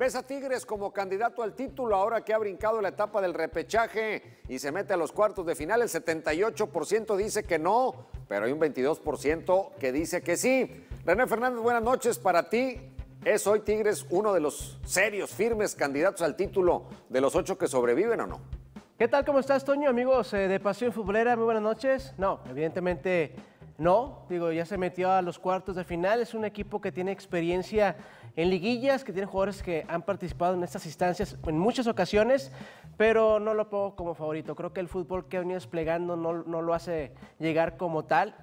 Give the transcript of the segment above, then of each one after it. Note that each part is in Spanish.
¿Ves a Tigres como candidato al título ahora que ha brincado la etapa del repechaje y se mete a los cuartos de final? El 78% dice que no, pero hay un 22% que dice que sí. René Fernández, buenas noches para ti. ¿Es hoy Tigres uno de los serios, firmes candidatos al título de los ocho que sobreviven o no? ¿Qué tal? ¿Cómo estás, Toño? Amigos eh, de Pasión Futbolera, muy buenas noches. No, evidentemente no, digo, ya se metió a los cuartos de final. Es un equipo que tiene experiencia en liguillas, que tiene jugadores que han participado en estas instancias en muchas ocasiones, pero no lo pongo como favorito. Creo que el fútbol que ha venido desplegando no, lo hace llegar como tal.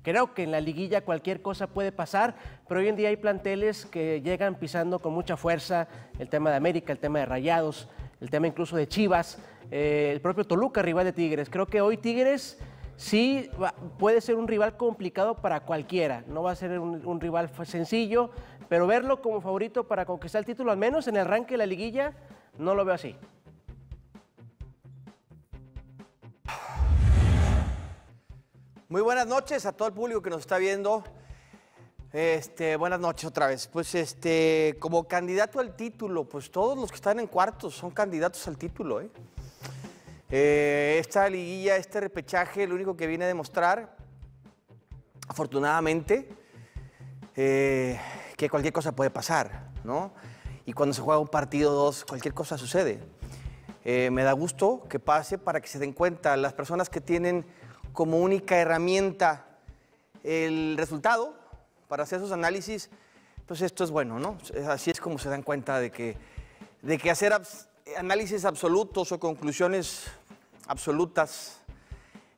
Creo que en la liguilla cualquier cosa puede pasar, pero hoy en día hay planteles que llegan pisando con mucha fuerza el tema de América, el tema de Rayados, el tema incluso de Chivas, eh, el propio Toluca, rival de Tigres. Creo que hoy Tigres sí puede ser un rival complicado para cualquiera, no va a ser un, rival sencillo, pero verlo como favorito para conquistar el título, al menos en el arranque de la liguilla, no lo veo así. Muy buenas noches a todo el público que nos está viendo. Este, buenas noches otra vez. Pues este, como candidato al título, pues todos los que están en cuartos son candidatos al título, ¿eh? Eh, esta liguilla, este repechaje, lo único que viene a demostrar, afortunadamente, eh, que cualquier cosa puede pasar, ¿no? Y cuando se juega un partido, dos, cualquier cosa sucede. Eh, me da gusto que pase para que se den cuenta las personas que tienen como única herramienta el resultado para hacer sus análisis, pues esto es bueno, ¿no? Así es como se dan cuenta de que, de que hacer análisis absolutos o conclusiones absolutas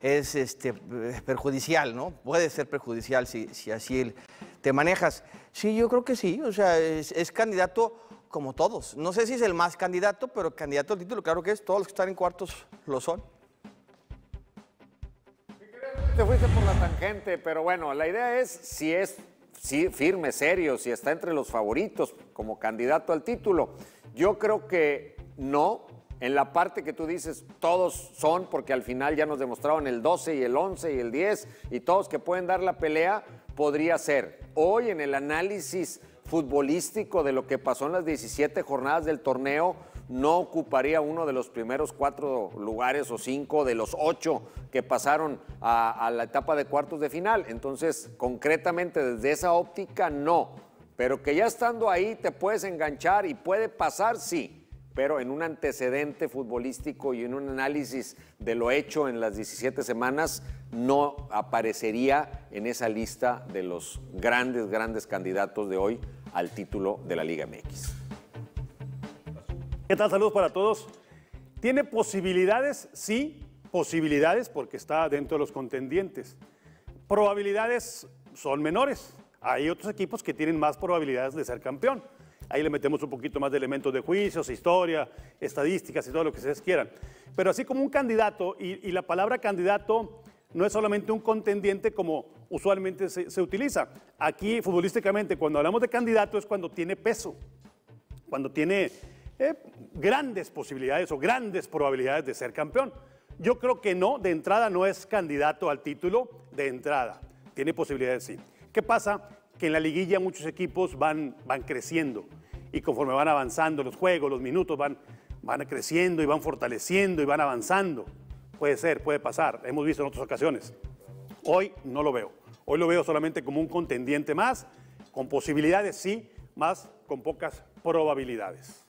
es este, perjudicial, ¿no? Puede ser perjudicial si, si así te manejas. Sí, yo creo que sí, o sea, es, candidato como todos. No sé si es el más candidato, pero candidato al título, claro que es, todos los que están en cuartos lo son. Te fuiste por la tangente, pero bueno, la idea es si es si firme, serio, si está entre los favoritos como candidato al título. Yo creo que no, en la parte que tú dices todos son, porque al final ya nos demostraron el 12 y el 11 y el 10 y todos que pueden dar la pelea, podría ser. Hoy en el análisis futbolístico de lo que pasó en las 17 jornadas del torneo, no ocuparía uno de los primeros cuatro lugares o cinco de los ocho que pasaron a, la etapa de cuartos de final. Entonces, concretamente desde esa óptica, no. Pero que ya estando ahí te puedes enganchar y puede pasar, sí pero en un antecedente futbolístico y en un análisis de lo hecho en las 17 semanas, no aparecería en esa lista de los grandes, grandes candidatos de hoy al título de la Liga MX. ¿Qué tal? Saludos para todos. ¿Tiene posibilidades? Sí, posibilidades porque está dentro de los contendientes. Probabilidades son menores. Hay otros equipos que tienen más probabilidades de ser campeón. Ahí le metemos un poquito más de elementos de juicios, historia, estadísticas y todo lo que ustedes quieran. Pero así como un candidato, y, la palabra candidato no es solamente un contendiente como usualmente se, utiliza. Aquí, futbolísticamente, cuando hablamos de candidato es cuando tiene peso, cuando tiene eh, grandes posibilidades o grandes probabilidades de ser campeón. Yo creo que no, de entrada no es candidato al título, de entrada. Tiene posibilidades, sí. ¿Qué pasa? Que en la liguilla muchos equipos van, van creciendo y conforme van avanzando los juegos, los minutos van, van creciendo y van fortaleciendo y van avanzando. Puede ser, puede pasar, hemos visto en otras ocasiones. Hoy no lo veo. Hoy lo veo solamente como un contendiente más, con posibilidades sí, más con pocas probabilidades.